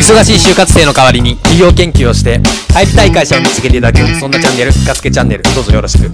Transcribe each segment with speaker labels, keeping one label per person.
Speaker 1: 忙しい就活生の代わりに企業研究をして入りたい会社を見つけていただくそんなチャンネル「かつけチャンネル」どうぞよろしく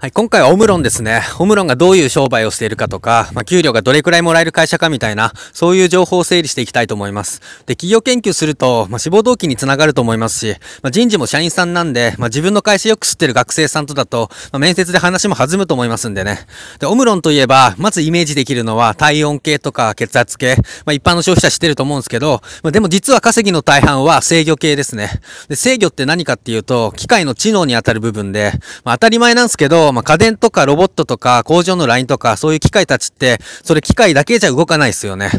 Speaker 1: はい、今回はオムロンですね。オムロンがどういう商売をしているかとか、まあ、給料がどれくらいもらえる会社かみたいな、そういう情報を整理していきたいと思います。で、企業研究すると、まあ、志望動機につながると思いますし、まあ、人事も社員さんなんで、まあ、自分の会社よく知ってる学生さんとだと、まあ、面接で話も弾むと思いますんでね。で、オムロンといえば、まずイメージできるのは体温計とか血圧計、まあ、一般の消費者知ってると思うんですけど、まあ、でも実は稼ぎの大半は制御系ですね。で、制御って何かっていうと、機械の知能に当たる部分で、まあ、当たり前なんですけど、まあ、家電とかロボットとか工場のラインとかそういう機械たちって、それ機械だけじゃ動かないですよね。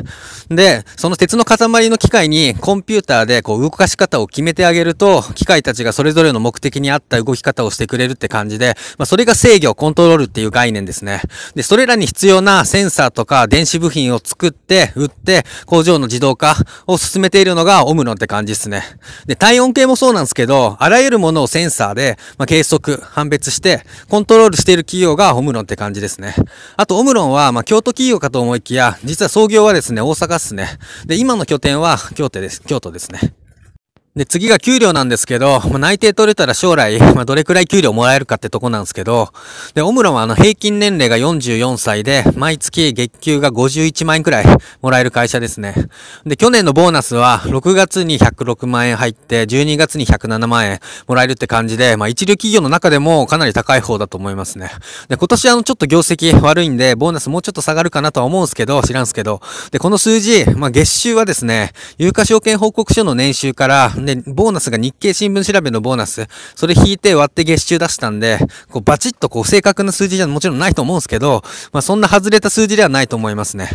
Speaker 1: で、その鉄の塊の機械にコンピューターでこう動かし方を決めてあげると、機械たちがそれぞれの目的に合った動き方をしてくれるって感じで、まあ、それが制御、コントロールっていう概念ですね。で、それらに必要なセンサーとか電子部品を作って、売って、工場の自動化を進めているのがオムロンって感じですね。で、体温計もそうなんですけど、あらゆるものをセンサーで、まあ、計測、判別して、コントロールロールしている企業がオムロンって感じですね。あと、オムロンは、まあ、京都企業かと思いきや、実は創業はですね、大阪っすね。で、今の拠点は京都です、京都ですね。で、次が給料なんですけど、まあ、内定取れたら将来、まあ、どれくらい給料もらえるかってとこなんですけど、で、オムロンはあの平均年齢が44歳で、毎月月給が51万円くらいもらえる会社ですね。で、去年のボーナスは6月に106万円入って、12月に107万円もらえるって感じで、まあ、一流企業の中でもかなり高い方だと思いますね。で、今年あのちょっと業績悪いんで、ボーナスもうちょっと下がるかなとは思うんですけど、知らんすけど、で、この数字、まあ、月収はですね、有価証券報告書の年収から、で、ボーナスが日経新聞調べのボーナス、それ引いて割って月収出したんで、こうバチッとこう正確な数字じゃもちろんないと思うんですけど、まあそんな外れた数字ではないと思いますね。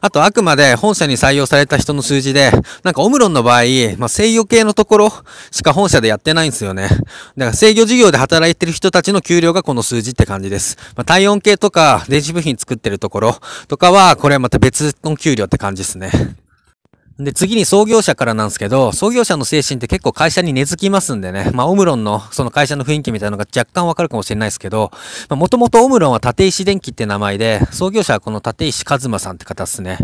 Speaker 1: あとあくまで本社に採用された人の数字で、なんかオムロンの場合、まあ制御系のところしか本社でやってないんですよね。だから制御事業で働いてる人たちの給料がこの数字って感じです。まあ体温計とか電子部品作ってるところとかは、これはまた別の給料って感じですね。で、次に創業者からなんですけど、創業者の精神って結構会社に根付きますんでね。まあ、オムロンのその会社の雰囲気みたいなのが若干わかるかもしれないですけど、まあ、もともとオムロンは立石電機って名前で、創業者はこの立石和馬さんって方ですね。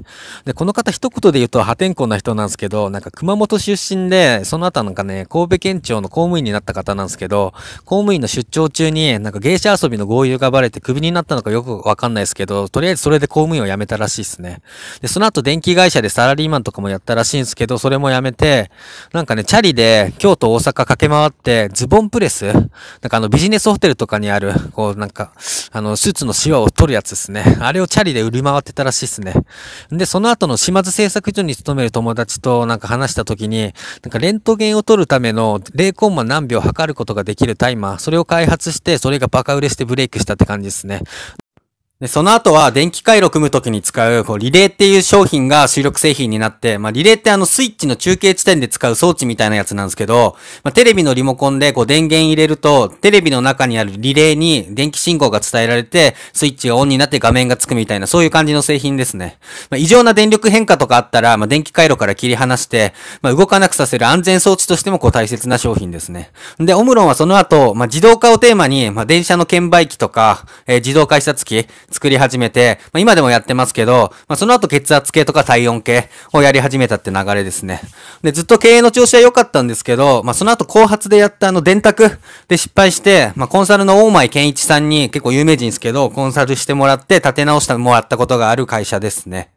Speaker 1: で、この方一言で言うと破天荒な人なんですけど、なんか熊本出身で、その後なんかね、神戸県庁の公務員になった方なんですけど、公務員の出張中になんか芸者遊びの合流がバレてクビになったのかよくわかんないですけど、とりあえずそれで公務員を辞めたらしいですね。で、その後電気会社でサラリーマンとかもやってったらしいんですけど、それもやめて、なんかね、チャリで京都大阪駆け回って、ズボンプレスなんかあのビジネスホテルとかにある、こうなんか、あの、スーツのシワを取るやつですね。あれをチャリで売り回ってたらしいですね。で、その後の島津製作所に勤める友達となんか話した時に、なんかレントゲンを取るための0コンマ何秒測ることができるタイマー、それを開発して、それがバカ売れしてブレイクしたって感じですね。で、その後は電気回路組む時に使う、こう、リレーっていう商品が主力製品になって、まあ、リレーってあのスイッチの中継地点で使う装置みたいなやつなんですけど、まあ、テレビのリモコンでこう電源入れると、テレビの中にあるリレーに電気信号が伝えられて、スイッチがオンになって画面がつくみたいな、そういう感じの製品ですね。まあ、異常な電力変化とかあったら、まあ、電気回路から切り離して、まあ、動かなくさせる安全装置としてもこう大切な商品ですね。で、オムロンはその後、まあ、自動化をテーマに、まあ、電車の券売機とか、えー、自動改札機、作り始めて、まあ、今でもやってますけど、まあ、その後血圧計とか体温計をやり始めたって流れですね。で、ずっと経営の調子は良かったんですけど、まあ、その後後発でやったあの電卓で失敗して、まあ、コンサルの大前健一さんに結構有名人ですけど、コンサルしてもらって立て直してもらったことがある会社ですね。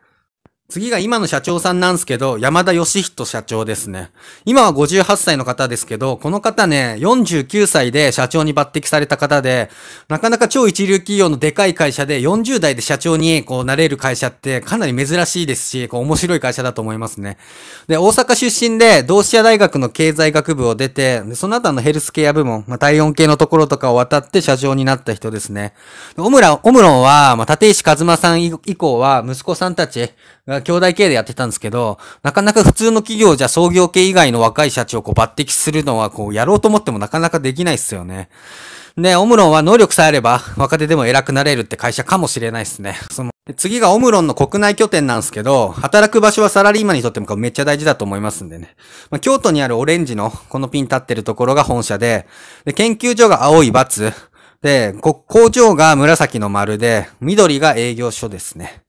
Speaker 1: 次が今の社長さんなんですけど、山田義人社長ですね。今は58歳の方ですけど、この方ね、49歳で社長に抜擢された方で、なかなか超一流企業のでかい会社で40代で社長にこうなれる会社ってかなり珍しいですし、こう面白い会社だと思いますね。で、大阪出身で同志社大学の経済学部を出て、その後のヘルスケア部門、まあ、体温系のところとかを渡って社長になった人ですね。オムラ、オムロンは、まあ、立石和馬さん以降は息子さんたち、兄弟系でやってたんですけど、なかなか普通の企業じゃ創業系以外の若い社長をこう抜擢するのは、こう、やろうと思ってもなかなかできないっすよね。で、オムロンは能力さえあれば、若手でも偉くなれるって会社かもしれないですね。その、次がオムロンの国内拠点なんですけど、働く場所はサラリーマンにとってもめっちゃ大事だと思いますんでね。まあ、京都にあるオレンジの、このピン立ってるところが本社で、で研究所が青いバツ、で、工場が紫の丸で、緑が営業所ですね。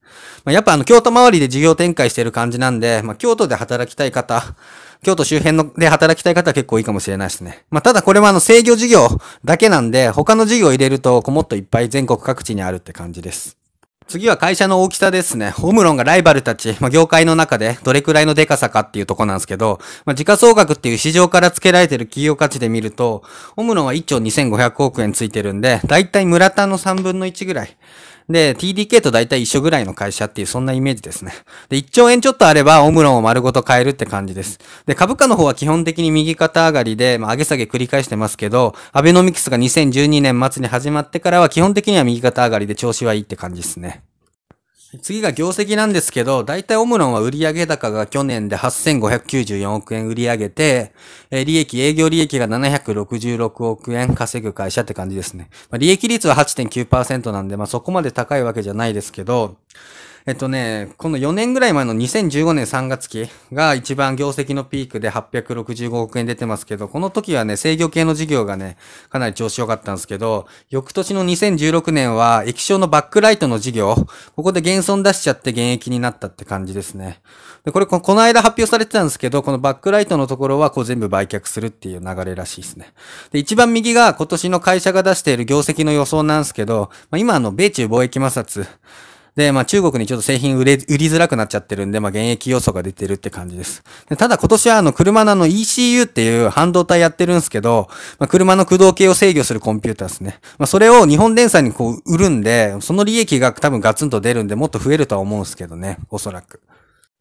Speaker 1: まあ、やっぱあの、京都周りで事業展開してる感じなんで、まあ、京都で働きたい方、京都周辺ので働きたい方は結構いいかもしれないですね。まあ、ただこれはあの制御事業だけなんで、他の事業を入れると、こもっといっぱい全国各地にあるって感じです。次は会社の大きさですね。ホムロンがライバルたち、まあ、業界の中でどれくらいのデカさかっていうとこなんですけど、まあ、時価総額っていう市場から付けられてる企業価値で見ると、ホムロンは1兆2500億円ついてるんで、だいたい村田の3分の1ぐらい。で、TDK と大体一緒ぐらいの会社っていう、そんなイメージですね。で、1兆円ちょっとあれば、オムロンを丸ごと買えるって感じです。で、株価の方は基本的に右肩上がりで、まあ、上げ下げ繰り返してますけど、アベノミクスが2012年末に始まってからは、基本的には右肩上がりで調子はいいって感じですね。次が業績なんですけど、大体オムロンは売上高が去年で8594億円売り上げて、え利益、営業利益が766億円稼ぐ会社って感じですね。まあ、利益率は8.9%なんで、まあそこまで高いわけじゃないですけど、えっとね、この4年ぐらい前の2015年3月期が一番業績のピークで865億円出てますけど、この時はね、制御系の事業がね、かなり調子良かったんですけど、翌年の2016年は液晶のバックライトの事業、ここで減損出しちゃって現役になったって感じですね。で、これこ、この間発表されてたんですけど、このバックライトのところはこう全部売却するっていう流れらしいですね。で、一番右が今年の会社が出している業績の予想なんですけど、まあ、今あの、米中貿易摩擦、で、まあ中国にちょっと製品売れ、売りづらくなっちゃってるんで、まあ現役要素が出てるって感じです。でただ今年はあの車のあの ECU っていう半導体やってるんですけど、まあ車の駆動系を制御するコンピューターですね。まあそれを日本電産にこう売るんで、その利益が多分ガツンと出るんでもっと増えるとは思うんですけどね、おそらく。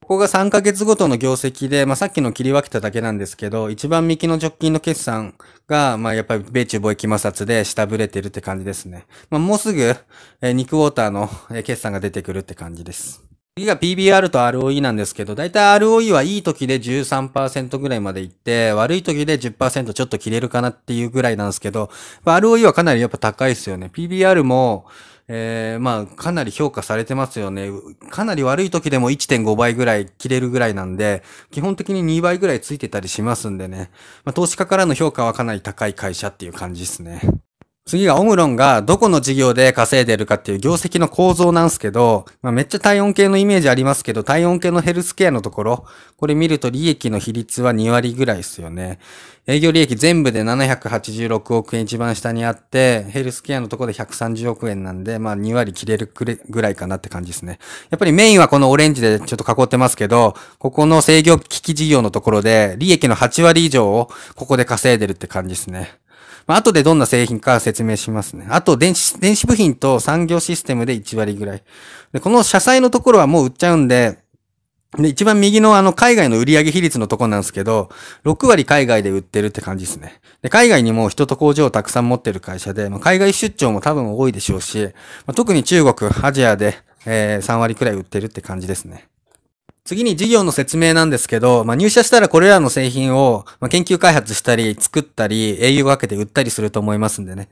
Speaker 1: ここが3ヶ月ごとの業績で、まあ、さっきの切り分けただけなんですけど、一番右の直近の決算が、まあ、やっぱり米中貿易摩擦で下振れてるって感じですね。まあ、もうすぐ、えー、肉ウォーターの決算が出てくるって感じです。次が PBR と ROE なんですけど、だいたい ROE はいい時で13%ぐらいまでいって、悪い時で10%ちょっと切れるかなっていうぐらいなんですけど、ROE はかなりやっぱ高いですよね。PBR も、えー、まあ、かなり評価されてますよね。かなり悪い時でも1.5倍ぐらい切れるぐらいなんで、基本的に2倍ぐらいついてたりしますんでね。まあ、投資家からの評価はかなり高い会社っていう感じですね。次がオムロンがどこの事業で稼いでるかっていう業績の構造なんですけど、まあ、めっちゃ体温系のイメージありますけど、体温系のヘルスケアのところ、これ見ると利益の比率は2割ぐらいですよね。営業利益全部で786億円一番下にあって、ヘルスケアのところで130億円なんで、まあ2割切れるぐらいかなって感じですね。やっぱりメインはこのオレンジでちょっと囲ってますけど、ここの制御機器事業のところで利益の8割以上をここで稼いでるって感じですね。まあ、後でどんな製品か説明しますね。あと、電子、電子部品と産業システムで1割ぐらい。で、この社債のところはもう売っちゃうんで、で、一番右のあの海外の売上比率のとこなんですけど、6割海外で売ってるって感じですね。で、海外にも人と工場をたくさん持ってる会社で、まあ、海外出張も多分多いでしょうし、まあ、特に中国、アジアで、えー、3割くらい売ってるって感じですね。次に事業の説明なんですけど、まあ、入社したらこれらの製品を、ま研究開発したり、作ったり、営業をかけて売ったりすると思いますんでね。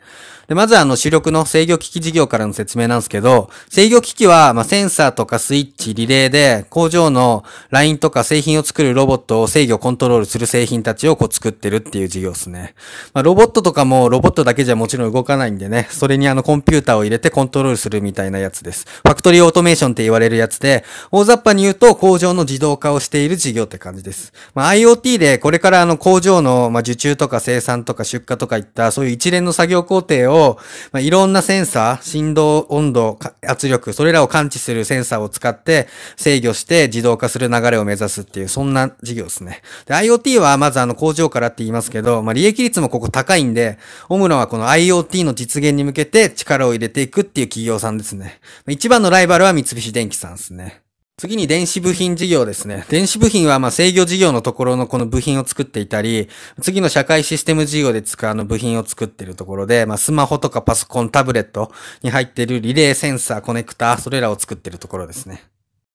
Speaker 1: で、まずはあの主力の制御機器事業からの説明なんですけど、制御機器は、まセンサーとかスイッチ、リレーで工場のラインとか製品を作るロボットを制御コントロールする製品たちをこう作ってるっていう事業ですね。まあ、ロボットとかもロボットだけじゃもちろん動かないんでね、それにあのコンピューターを入れてコントロールするみたいなやつです。ファクトリーオートメーションって言われるやつで、大雑把に言うと工工場の自動化をしている事業って感じです。まあ、IoT でこれからあの工場の、ま受注とか生産とか出荷とかいったそういう一連の作業工程を、まあ、いろんなセンサー、振動、温度、圧力、それらを感知するセンサーを使って制御して自動化する流れを目指すっていう、そんな事業ですね。で、IoT はまずあの工場からって言いますけど、まあ、利益率もここ高いんで、オムロはこの IoT の実現に向けて力を入れていくっていう企業さんですね。一番のライバルは三菱電機さんですね。次に電子部品事業ですね。電子部品はまあ制御事業のところのこの部品を作っていたり、次の社会システム事業で使うの部品を作っているところで、まあスマホとかパソコン、タブレットに入っているリレーセンサー、コネクタ、ー、それらを作っているところですね。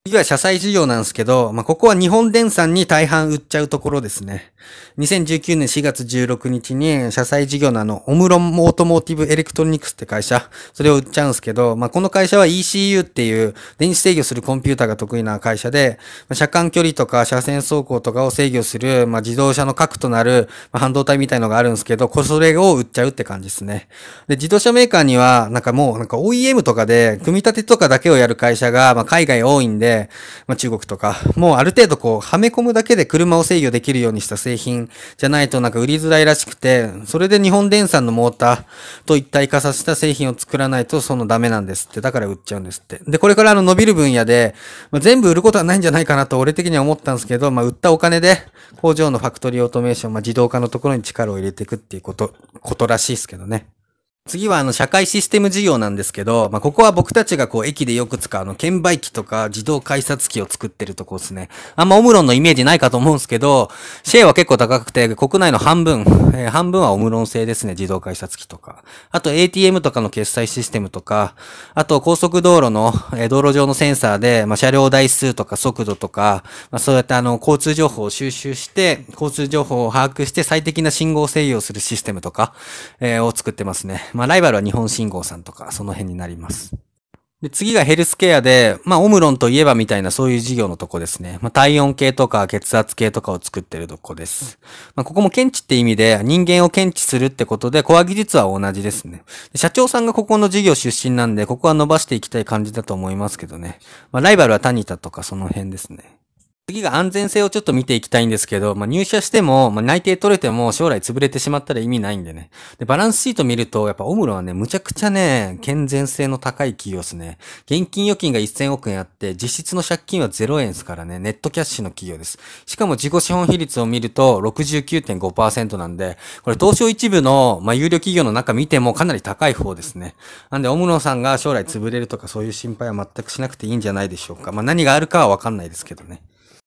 Speaker 1: 次は社債事業なんですけど、まあ、ここは日本電産に大半売っちゃうところですね。2019年4月16日に、社債事業のあの、オムロンオートモーティブエレクトロニクスって会社、それを売っちゃうんですけど、まあ、この会社は ECU っていう電子制御するコンピューターが得意な会社で、まあ、車間距離とか車線走行とかを制御する、まあ、自動車の核となる、半導体みたいのがあるんですけど、こそれを売っちゃうって感じですね。で、自動車メーカーには、なんかもう、なんか OEM とかで、組み立てとかだけをやる会社が、ま海外多いんで、で、まあ、中国とか、もうある程度こう、はめ込むだけで車を制御できるようにした製品じゃないとなんか売りづらいらしくて、それで日本電産のモーターと一体化させた製品を作らないとそのダメなんですって、だから売っちゃうんですって。で、これからあの伸びる分野で、まあ、全部売ることはないんじゃないかなと俺的には思ったんですけど、まあ、売ったお金で工場のファクトリーオートメーション、まあ、自動化のところに力を入れていくっていうこと、ことらしいですけどね。次はあの社会システム事業なんですけど、まあ、ここは僕たちがこう駅でよく使うあの券売機とか自動改札機を作ってるとこですね。あんまオムロンのイメージないかと思うんですけど、シェアは結構高くて国内の半分、えー、半分はオムロン製ですね。自動改札機とか。あと ATM とかの決済システムとか、あと高速道路の、えー、道路上のセンサーで、まあ、車両台数とか速度とか、まあ、そうやってあの交通情報を収集して、交通情報を把握して最適な信号制御をするシステムとか、えー、を作ってますね。まあ、ライバルは日本信号さんとか、その辺になります。で、次がヘルスケアで、まあ、オムロンといえばみたいなそういう事業のとこですね。まあ、体温計とか血圧計とかを作ってるとこです。まあ、ここも検知って意味で、人間を検知するってことで、コア技術は同じですねで。社長さんがここの事業出身なんで、ここは伸ばしていきたい感じだと思いますけどね。まあ、ライバルはタニタとかその辺ですね。次が安全性をちょっと見ていきたいんですけど、まあ、入社しても、まあ、内定取れても将来潰れてしまったら意味ないんでね。で、バランスシート見ると、やっぱオムロはね、むちゃくちゃね、健全性の高い企業ですね。現金預金が1000億円あって、実質の借金は0円ですからね、ネットキャッシュの企業です。しかも自己資本比率を見ると69.5%なんで、これ東証一部の、まあ、有料企業の中見てもかなり高い方ですね。なんで、オムロさんが将来潰れるとかそういう心配は全くしなくていいんじゃないでしょうか。まあ、何があるかはわかんないですけどね。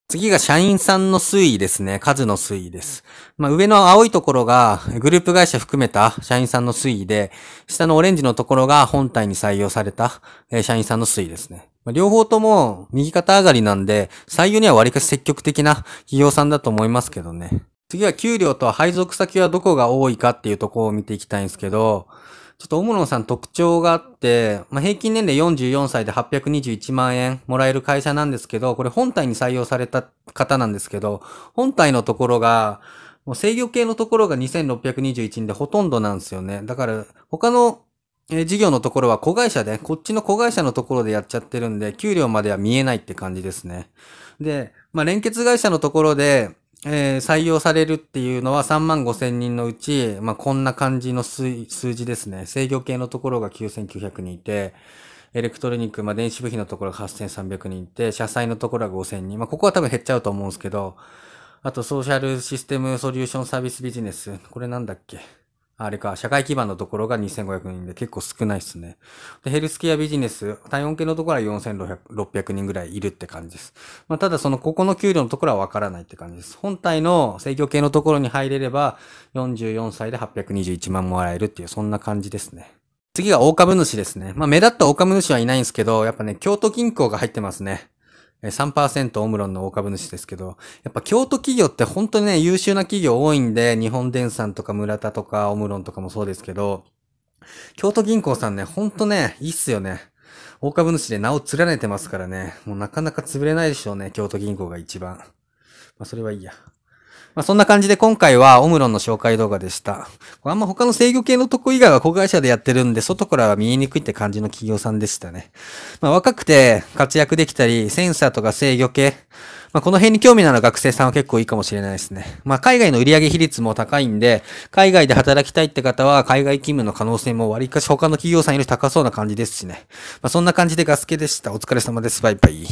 Speaker 1: 次が社員さんの推移ですね。数の推移です。まあ、上の青いところがグループ会社含めた社員さんの推移で、下のオレンジのところが本体に採用された社員さんの推移ですね。両方とも右肩上がりなんで、採用には割かし積極的な企業さんだと思いますけどね。次は給料と配属先はどこが多いかっていうところを見ていきたいんですけど、ちょっと大室さん特徴があって、まあ、平均年齢44歳で821万円もらえる会社なんですけど、これ本体に採用された方なんですけど、本体のところが、もう制御系のところが2621でほとんどなんですよね。だから、他の事業のところは子会社で、こっちの子会社のところでやっちゃってるんで、給料までは見えないって感じですね。で、まあ、連結会社のところで、えー、採用されるっていうのは3万5千人のうち、まあ、こんな感じの数字ですね。制御系のところが9900人いて、エレクトロニック、まあ、電子部品のところが8300人いて、車載のところが5000人。まあ、ここは多分減っちゃうと思うんですけど、あとソーシャルシステムソリューションサービスビジネス。これなんだっけあれか、社会基盤のところが2500人で結構少ないですね。で、ヘルスケアビジネス、体温計のところは4600人ぐらいいるって感じです。まあ、ただその、ここの給料のところはわからないって感じです。本体の制御系のところに入れれば、44歳で821万もらえるっていう、そんな感じですね。次が大株主ですね。まあ、目立った大株主はいないんですけど、やっぱね、京都銀行が入ってますね。3%オムロンの大株主ですけど、やっぱ京都企業って本当にね、優秀な企業多いんで、日本電産とか村田とかオムロンとかもそうですけど、京都銀行さんね、ほんとね、いいっすよね。大株主で名を連ねてますからね、もうなかなか潰れないでしょうね、京都銀行が一番。まあ、それはいいや。まあ、そんな感じで今回はオムロンの紹介動画でした。あんま他の制御系のとこ以外は子会社でやってるんで、外からは見えにくいって感じの企業さんでしたね。まあ、若くて活躍できたり、センサーとか制御系、まあ、この辺に興味のある学生さんは結構いいかもしれないですね。まあ、海外の売上比率も高いんで、海外で働きたいって方は、海外勤務の可能性も割かし他の企業さんより高そうな感じですしね。まあ、そんな感じでガスケでした。お疲れ様です。バイバイ。